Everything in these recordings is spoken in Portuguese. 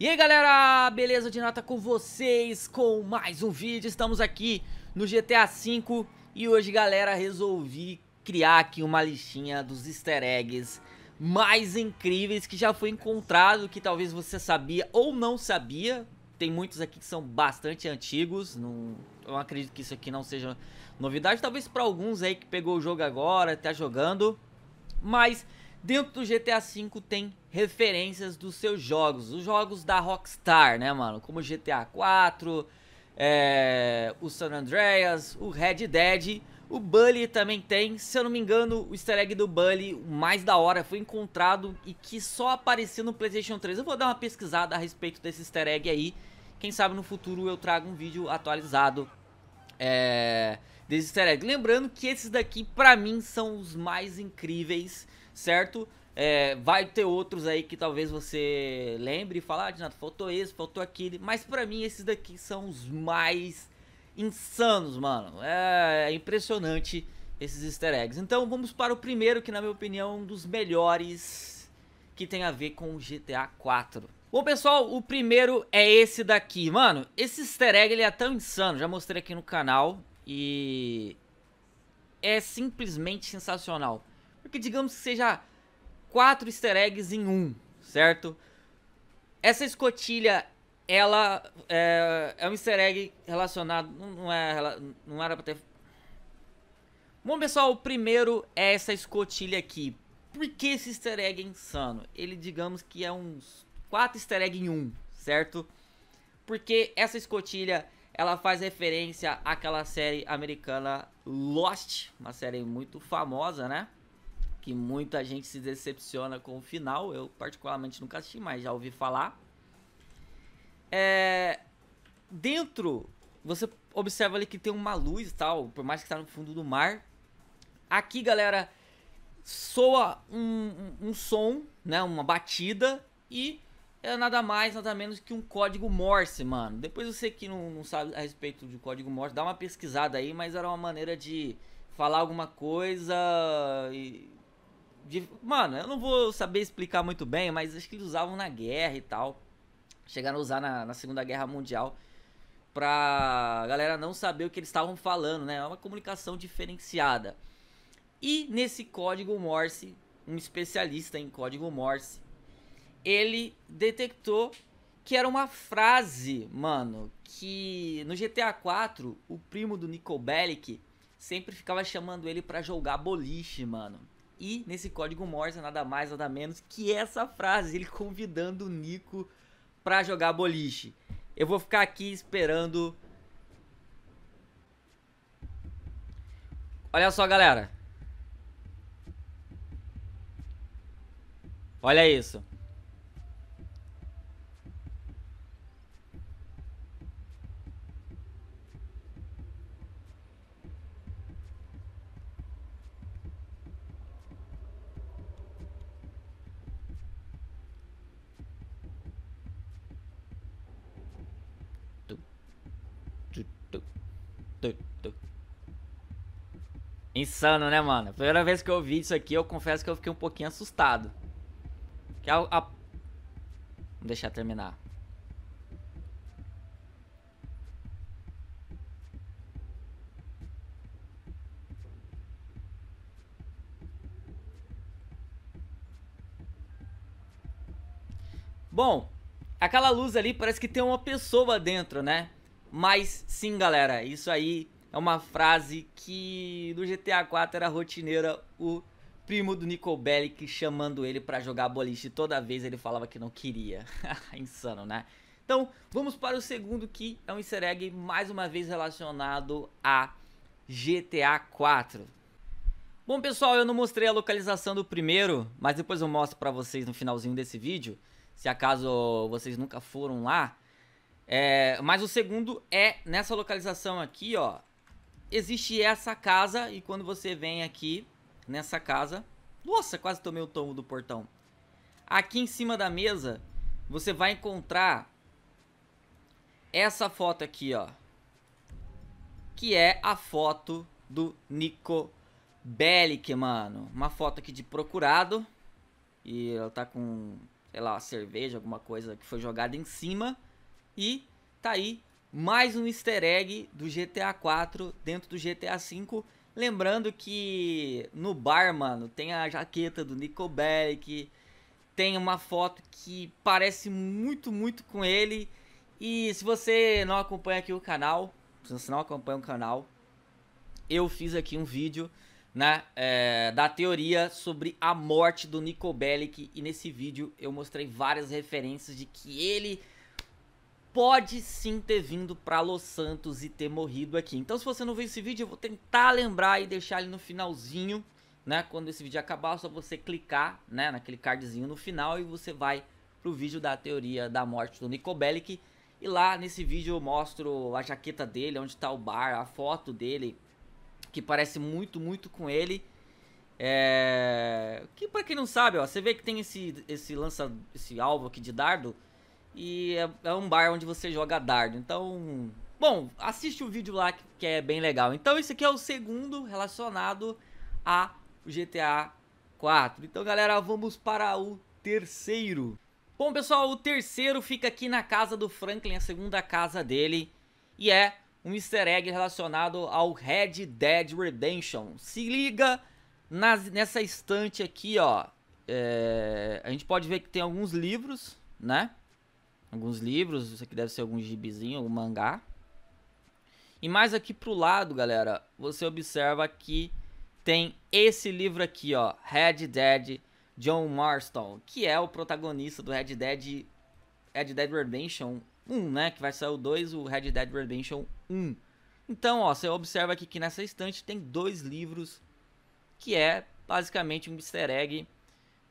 E aí galera, beleza de nota com vocês com mais um vídeo, estamos aqui no GTA V e hoje galera resolvi criar aqui uma listinha dos easter eggs mais incríveis que já foi encontrado, que talvez você sabia ou não sabia, tem muitos aqui que são bastante antigos, não, eu acredito que isso aqui não seja novidade, talvez para alguns aí que pegou o jogo agora, tá jogando, mas dentro do GTA V tem referências dos seus jogos, os jogos da Rockstar, né, mano? Como GTA 4, é, o San Andreas, o Red Dead, o Bully também tem. Se eu não me engano, o easter egg do Bully, o mais da hora, foi encontrado e que só apareceu no PlayStation 3. Eu vou dar uma pesquisada a respeito desse easter egg aí. Quem sabe no futuro eu trago um vídeo atualizado é, desse easter egg. Lembrando que esses daqui, pra mim, são os mais incríveis, certo? É, vai ter outros aí que talvez você lembre e fale, ah, Dinato, faltou esse, faltou aquele. Mas para mim, esses daqui são os mais insanos, mano. É, é, impressionante esses easter eggs. Então vamos para o primeiro, que na minha opinião é um dos melhores que tem a ver com o GTA 4. Bom, pessoal, o primeiro é esse daqui. Mano, esse easter egg ele é tão insano, já mostrei aqui no canal e é simplesmente sensacional. Porque digamos que seja quatro easter eggs em um, certo? Essa escotilha, ela é, é um easter egg relacionado. Não, é, não era pra ter. Bom, pessoal, o primeiro é essa escotilha aqui. Por que esse easter egg é insano? Ele, digamos que é uns quatro easter egg em um, certo? Porque essa escotilha ela faz referência àquela série americana Lost, uma série muito famosa, né? que muita gente se decepciona com o final. Eu, particularmente, nunca assisti, mas já ouvi falar. É... Dentro, você observa ali que tem uma luz e tal, por mais que está no fundo do mar. Aqui, galera, soa um, um, som, né? Uma batida e é nada mais, nada menos que um código Morse, mano. Depois você que não, não, sabe a respeito de código Morse, dá uma pesquisada aí, mas era uma maneira de falar alguma coisa e de, mano, eu não vou saber explicar muito bem, mas acho que eles usavam na guerra e tal. Chegaram a usar na, na Segunda Guerra Mundial pra galera não saber o que eles estavam falando, né? É uma comunicação diferenciada. E nesse código Morse, um especialista em código Morse, ele detectou que era uma frase, mano, que no GTA 4, o primo do Nicole Bellic sempre ficava chamando ele para jogar boliche, mano. E nesse código Morse, é nada mais, nada menos que essa frase, ele convidando o Nico pra jogar boliche. Eu vou ficar aqui esperando. Olha só, galera. Olha isso. tu, tu, tu. Insano, né, mano? Primeira vez que eu vi isso aqui, eu confesso que eu fiquei um pouquinho assustado. Que a, a... Vamos deixar terminar. Bom, aquela luz ali parece que tem uma pessoa dentro, né? Mas sim, galera, isso aí é uma frase que no GTA 4 era rotineira o primo do Nicol Bellic chamando ele para jogar boliche. Toda vez ele falava que não queria. Insano, né? Então, vamos para o segundo que é um easter egg mais uma vez relacionado a GTA 4. Bom, pessoal, eu não mostrei a localização do primeiro, mas depois eu mostro para vocês no finalzinho desse vídeo, se acaso vocês nunca foram lá. É, mas o segundo é nessa localização aqui, ó. Existe essa casa e quando você vem aqui nessa casa... Nossa, quase tomei o tombo do portão. Aqui em cima da mesa, você vai encontrar essa foto aqui, ó. Que é a foto do Nico Bellic, mano. Uma foto aqui de procurado. E ela tá com, sei lá, cerveja, alguma coisa que foi jogada em cima. E tá aí mais um easter egg do GTA 4 dentro do GTA 5. Lembrando que no bar, mano, tem a jaqueta do Nico Bellic, tem uma foto que parece muito, muito com ele. E se você não acompanha aqui o canal, se você não acompanha o canal, eu fiz aqui um vídeo, né, é, da teoria sobre a morte do Nico Bellic. E nesse vídeo eu mostrei várias referências de que ele pode sim ter vindo para Los Santos e ter morrido aqui. Então, se você não viu esse vídeo, eu vou tentar lembrar e deixar ele no finalzinho, né? Quando esse vídeo acabar, é só você clicar, né, naquele cardzinho no final e você vai pro vídeo da teoria da morte do Nico Bellic. E lá nesse vídeo eu mostro a jaqueta dele, onde tá o bar, a foto dele, que parece muito, muito com ele. É... Que para quem não sabe, ó, você vê que tem esse, esse lança, esse alvo aqui de dardo, e é, é um bar onde você joga dardo. Então, bom, assiste o vídeo lá que, que é bem legal. Então, esse aqui é o segundo relacionado a GTA 4. Então, galera, vamos para o terceiro. Bom, pessoal, o terceiro fica aqui na casa do Franklin, a segunda casa dele, e é um easter egg relacionado ao Red Dead Redemption. Se liga nas, nessa estante aqui, ó. É, a gente pode ver que tem alguns livros, né? alguns livros, isso aqui deve ser algum gibizinho, algum mangá. E mais aqui pro lado, galera, você observa que tem esse livro aqui, ó, Red Dead John Marston, que é o protagonista do Red Dead Red Dead Redemption 1, né, que vai sair o 2, o Red Dead Redemption 1. Então, ó, você observa aqui que nessa estante tem dois livros que é basicamente um easter egg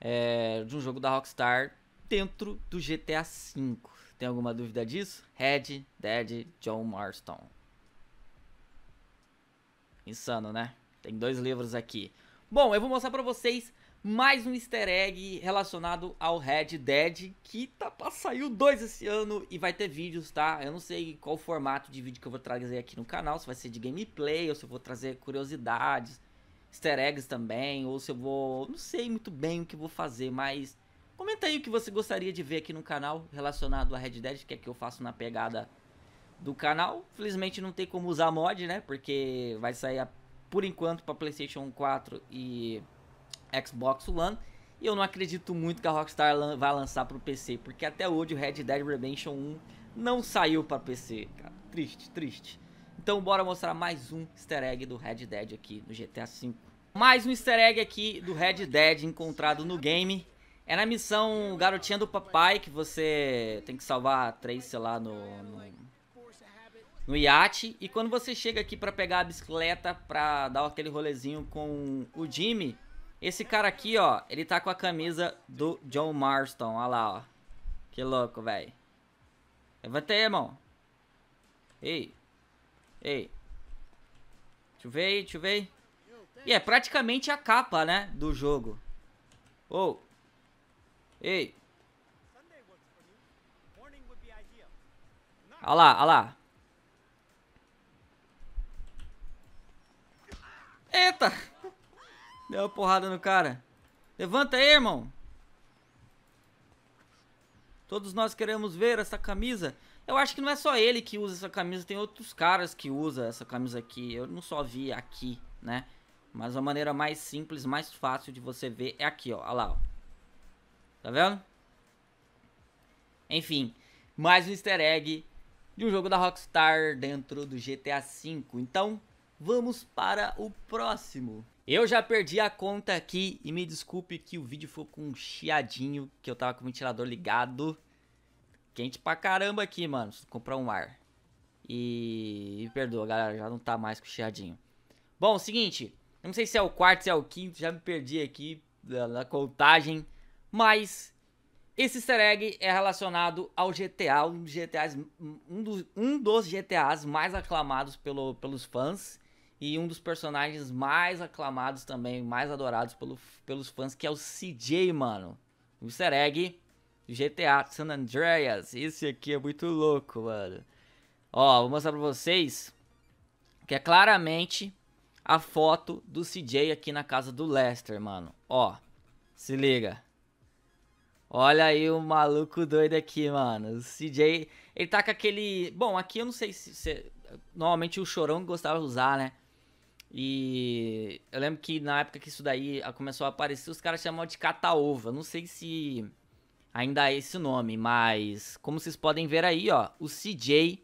é, de um jogo da Rockstar dentro do GTA V. Tem alguma dúvida disso? Red Dead John Marston. Insano, né? Tem dois livros aqui. Bom, eu vou mostrar para vocês mais um easter egg relacionado ao Red Dead, que tá pra sair o esse ano e vai ter vídeos, tá? Eu não sei qual formato de vídeo que eu vou trazer aqui no canal, se vai ser de gameplay, ou se eu vou trazer curiosidades, easter eggs também, ou se eu vou... não sei muito bem o que eu vou fazer, mas comenta aí o que você gostaria de ver aqui no canal relacionado a Red Dead, que é que eu faço na pegada do canal. Felizmente não tem como usar mod, né? Porque vai sair a, por enquanto para PlayStation 4 e Xbox One. E eu não acredito muito que a Rockstar lan vai lançar para o PC, porque até hoje o Red Dead Redemption 1 não saiu para PC, cara. Triste, triste. Então bora mostrar mais um easter egg do Red Dead aqui no GTA V. Mais um easter egg aqui do Red Dead encontrado no game. É na missão Garotinha do Papai que você tem que salvar três, sei lá, no, no, no iate. E quando você chega aqui para pegar a bicicleta pra dar aquele rolezinho com o Jimmy, esse cara aqui, ó, ele tá com a camisa do John Marston. Olha lá, ó. Que louco, velho. Levanta aí, irmão. Ei. Ei. Deixa eu ver aí, deixa eu ver aí. E é praticamente a capa, né, do jogo. Ou... Oh. Ei. Olha lá, olha lá. Eita! Deu uma porrada no cara. Levanta aí, irmão. Todos nós queremos ver essa camisa. Eu acho que não é só ele que usa essa camisa, tem outros caras que usam essa camisa aqui. Eu não só vi aqui, né? Mas a maneira mais simples, mais fácil de você ver é aqui, ó. Olha lá, ó. Tá vendo? Enfim, mais um easter egg de um jogo da Rockstar dentro do GTA V. Então, vamos para o próximo. Eu já perdi a conta aqui e me desculpe que o vídeo ficou com um chiadinho, que eu tava com o ventilador ligado. Quente pra caramba aqui, mano. Preciso comprar um ar. E... me perdoa, galera, já não tá mais com chiadinho. Bom, seguinte, não sei se é o quarto, se é o quinto, já me perdi aqui na contagem. Mas esse easter egg é relacionado ao GTA, um dos GTAs, um dos, um dos GTAs mais aclamados pelo, pelos fãs e um dos personagens mais aclamados também, mais adorados pelo, pelos fãs, que é o CJ, mano. O easter egg do GTA San Andreas. Esse aqui é muito louco, mano. Ó, vou mostrar pra vocês que é claramente a foto do CJ aqui na casa do Lester, mano. Ó, se liga. Olha aí o maluco doido aqui, mano. O CJ, ele tá com aquele. Bom, aqui eu não sei se. se... Normalmente o chorão gostava de usar, né? E eu lembro que na época que isso daí começou a aparecer, os caras chamavam de cataova. Não sei se ainda é esse o nome, mas como vocês podem ver aí, ó, o CJ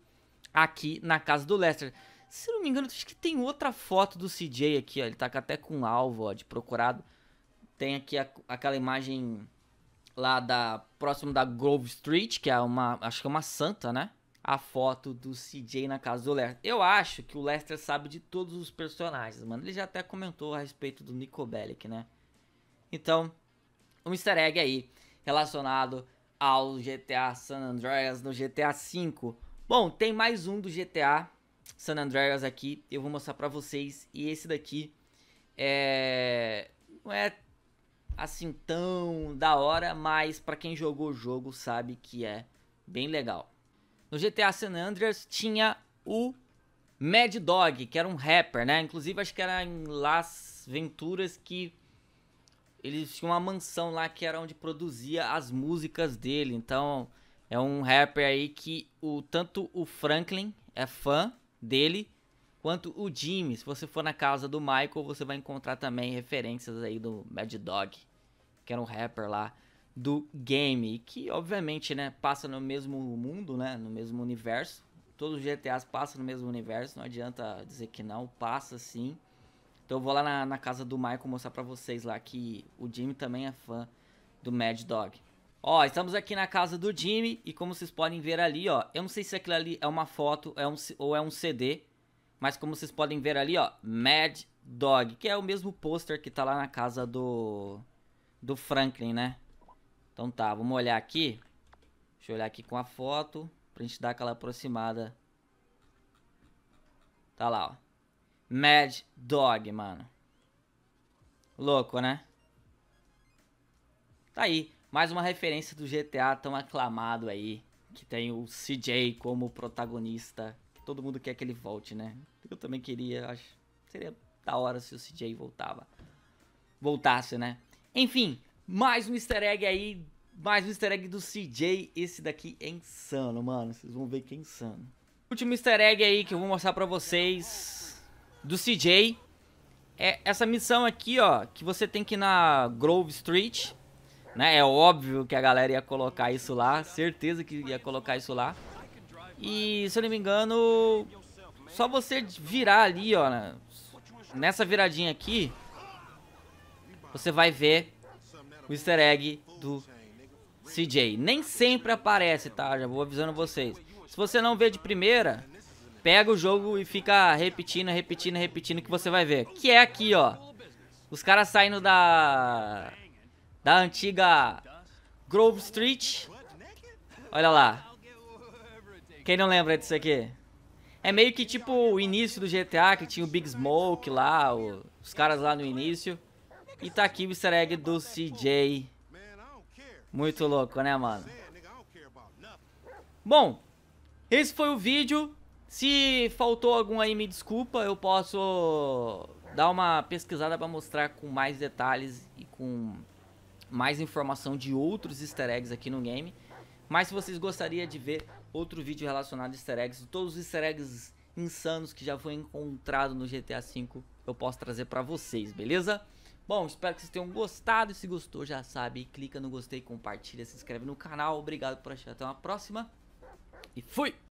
aqui na casa do Lester. Se não me engano, acho que tem outra foto do CJ aqui, ó. Ele tá até com um alvo, ó, de procurado. Tem aqui a, aquela imagem lá da próximo da Grove Street, que é uma, acho que é uma santa, né? A foto do CJ na casa do Lester. Eu acho que o Lester sabe de todos os personagens, mano. Ele já até comentou a respeito do Nico Bellic, né? Então, um easter egg aí relacionado ao GTA San Andreas no GTA V. Bom, tem mais um do GTA San Andreas aqui, eu vou mostrar para vocês e esse daqui é não é assim tão da hora, mas para quem jogou o jogo sabe que é bem legal. No GTA San Andreas tinha o Mad Dog, que era um rapper, né? Inclusive acho que era em Las Venturas que eles tinham uma mansão lá que era onde produzia as músicas dele. Então, é um rapper aí que o tanto o Franklin é fã dele quanto o Jimmy. Se você for na casa do Michael, você vai encontrar também referências aí do Mad Dog, que era um rapper lá do game, que obviamente, né, passa no mesmo mundo, né, no mesmo universo. Todos os GTAs passam no mesmo universo, não adianta dizer que não, passa sim. Então eu vou lá na, na casa do Michael mostrar para vocês lá que o Jimmy também é fã do Mad Dog. Ó, estamos aqui na casa do Jimmy e como vocês podem ver ali, ó, eu não sei se aquilo ali é uma foto é um, ou é um CD, mas como vocês podem ver ali, ó, Mad Dog, que é o mesmo pôster que tá lá na casa do do Franklin, né? Então tá, vamos olhar aqui. Deixa eu olhar aqui com a foto pra gente dar aquela aproximada. Tá lá, ó. Mad Dog, mano. Louco, né? Tá aí, mais uma referência do GTA tão aclamado aí, que tem o CJ como protagonista todo mundo quer que ele volte, né? Eu também queria, acho. Seria da hora se o CJ voltava. Voltasse, né? Enfim, mais um easter egg aí. Mais um easter egg do CJ. Esse daqui é insano, mano. Vocês vão ver que é insano. Último easter egg aí que eu vou mostrar pra vocês. Do CJ. É essa missão aqui, ó. Que você tem que ir na Grove Street. Né? É óbvio que a galera ia colocar isso lá. Certeza que ia colocar isso lá. E, se eu não me engano, só você virar ali, ó, nessa viradinha aqui, você vai ver o easter egg do CJ. Nem sempre aparece, tá? Já vou avisando vocês. Se você não vê de primeira, pega o jogo e fica repetindo, repetindo, repetindo que você vai ver. Que é aqui, ó. Os caras saindo da... Da antiga Grove Street. Olha lá. Quem não lembra disso aqui? É meio que tipo o início do GTA, que tinha o Big Smoke lá, o, os caras lá no início. E tá aqui o easter egg do CJ. Muito louco, né, mano? Bom, esse foi o vídeo. Se faltou algum aí, me desculpa. Eu posso dar uma pesquisada pra mostrar com mais detalhes e com mais informação de outros easter eggs aqui no game. Mas se vocês gostariam de ver, outro vídeo relacionado a easter eggs, todos os easter eggs insanos que já foi encontrado no GTA V, eu posso trazer para vocês, beleza? Bom, espero que vocês tenham gostado, e se gostou já sabe, clica no gostei, compartilha, se inscreve no canal, obrigado por assistir, até uma próxima e fui!